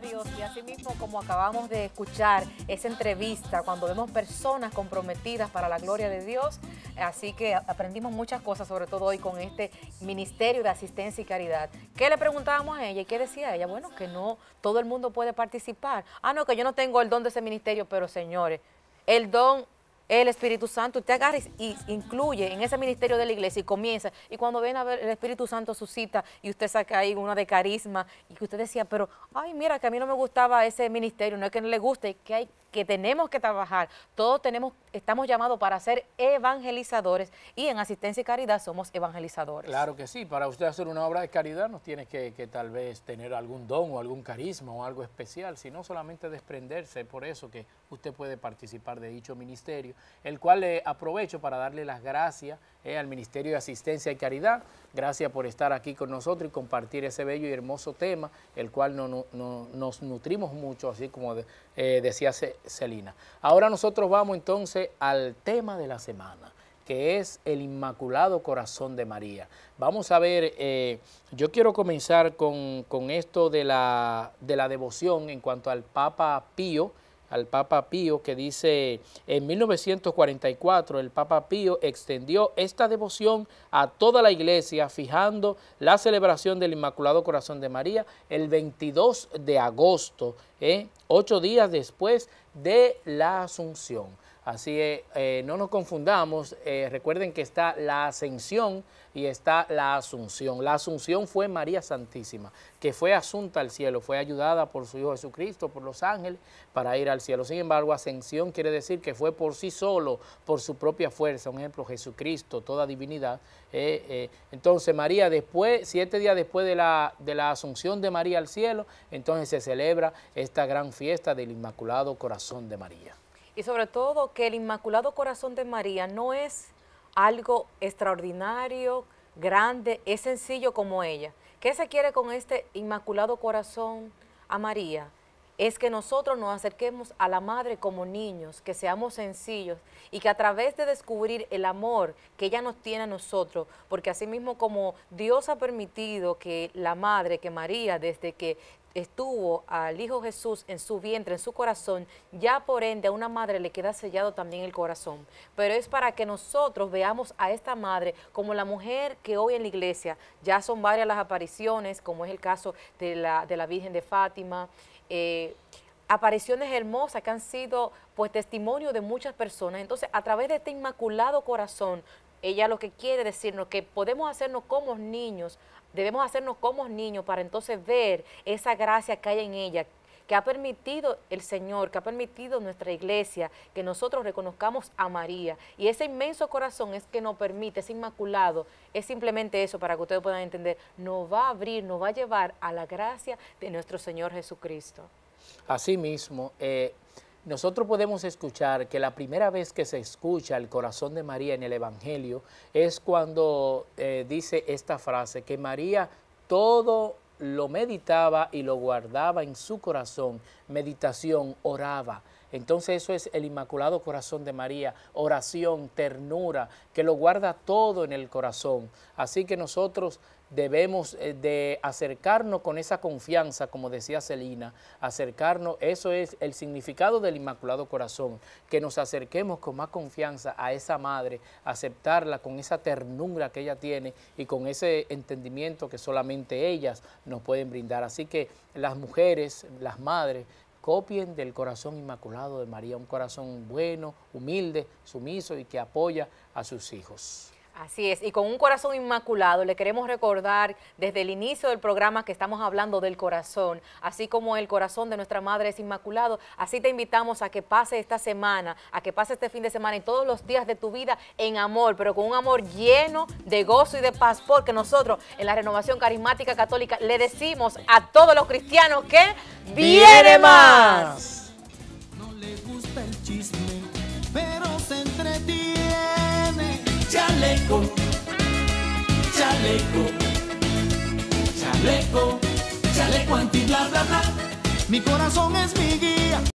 Dios y así mismo como acabamos de escuchar esa entrevista, cuando vemos personas comprometidas para la gloria de Dios, así que aprendimos muchas cosas, sobre todo hoy con este Ministerio de Asistencia y Caridad. ¿Qué le preguntábamos a ella y qué decía ella? Bueno, que no todo el mundo puede participar. Ah, no, que yo no tengo el don de ese ministerio, pero señores, el don el Espíritu Santo, usted agarra y incluye en ese ministerio de la iglesia y comienza. Y cuando ven a ver, el Espíritu Santo suscita y usted saca ahí una de carisma y que usted decía, pero, ay, mira, que a mí no me gustaba ese ministerio, no es que no le guste, que hay que tenemos que trabajar. Todos tenemos, estamos llamados para ser evangelizadores y en asistencia y caridad somos evangelizadores. Claro que sí, para usted hacer una obra de caridad no tiene que, tal vez tener algún don o algún carisma o algo especial, sino solamente desprenderse. Por eso que usted puede participar de dicho ministerio, el cual le aprovecho para darle las gracias eh, al Ministerio de Asistencia y Caridad. Gracias por estar aquí con nosotros y compartir ese bello y hermoso tema, el cual nos nutrimos mucho, así como eh, decía Celina. Ahora nosotros vamos entonces al tema de la semana que es el Inmaculado Corazón de María. Vamos a ver, eh, yo quiero comenzar con, esto de de la devoción en cuanto al Papa Pío al Papa Pío, que dice, en 1944 el Papa Pío extendió esta devoción a toda la iglesia, fijando la celebración del Inmaculado Corazón de María el 22 de agosto, ¿eh? ocho días después de la Asunción. Así es, eh, no nos confundamos, eh, recuerden que está la ascensión y está la asunción. La asunción fue María Santísima, que fue asunta al cielo, fue ayudada por su Hijo Jesucristo, por los ángeles, para ir al cielo. Sin embargo, ascensión quiere decir que fue por sí solo, por su propia fuerza, un ejemplo, Jesucristo, toda divinidad. Eh, entonces, María, después, siete días después de la, de la asunción de María al cielo, entonces se celebra esta gran fiesta del Inmaculado Corazón de María y sobre todo que el Inmaculado Corazón de María no es algo extraordinario, grande, es sencillo como ella. ¿Qué se quiere con este Inmaculado Corazón a María? Es que nosotros nos acerquemos a la Madre como niños, que seamos sencillos y que a través de descubrir el amor que ella nos tiene a nosotros, porque así mismo como Dios ha permitido que la Madre, que María, desde que estuvo al Hijo Jesús en su vientre, en su corazón, ya por ende a una madre le queda sellado también el corazón. Pero es para que nosotros veamos a esta madre como la mujer que hoy en la iglesia, ya son varias las apariciones, como es el caso de la, de la Virgen de Fátima, eh, apariciones hermosas que han sido pues testimonio de muchas personas. Entonces, a través de este inmaculado corazón, ella lo que quiere decirnos que podemos hacernos como niños, debemos hacernos como niños para entonces ver esa gracia que hay en ella, que ha permitido el Señor, que ha permitido nuestra iglesia, que nosotros reconozcamos a María. Y ese inmenso corazón es que nos permite, es inmaculado, es simplemente eso para que ustedes puedan entender, nos va a abrir, nos va a llevar a la gracia de nuestro Señor Jesucristo. Asimismo, eh, nosotros podemos escuchar que la primera vez que se escucha el corazón de María en el Evangelio es cuando eh, dice esta frase, que María todo lo meditaba y lo guardaba en su corazón, meditación, oraba. Entonces eso es el Inmaculado Corazón de María, oración, ternura, que lo guarda todo en el corazón. Así que nosotros debemos eh, de acercarnos con esa confianza, como decía Celina, acercarnos, eso es el significado del Inmaculado Corazón, que nos acerquemos con más confianza a esa madre, aceptarla con esa ternura que ella tiene y con ese entendimiento que solamente ellas nos pueden brindar. Así que las mujeres, las madres, copien del corazón inmaculado de María, un corazón bueno, humilde, sumiso y que apoya a sus hijos. Así es, y con un corazón inmaculado le queremos recordar desde el inicio del programa que estamos hablando del corazón, así como el corazón de nuestra madre es inmaculado, así te invitamos a que pase esta semana, a que pase este fin de semana y todos los días de tu vida en amor, pero con un amor lleno de gozo y de paz, porque nosotros en la Renovación Carismática Católica le decimos a todos los cristianos que viene más. chaleco, chaleco, chaleco, chaleco anti bla Mi corazón es mi guía.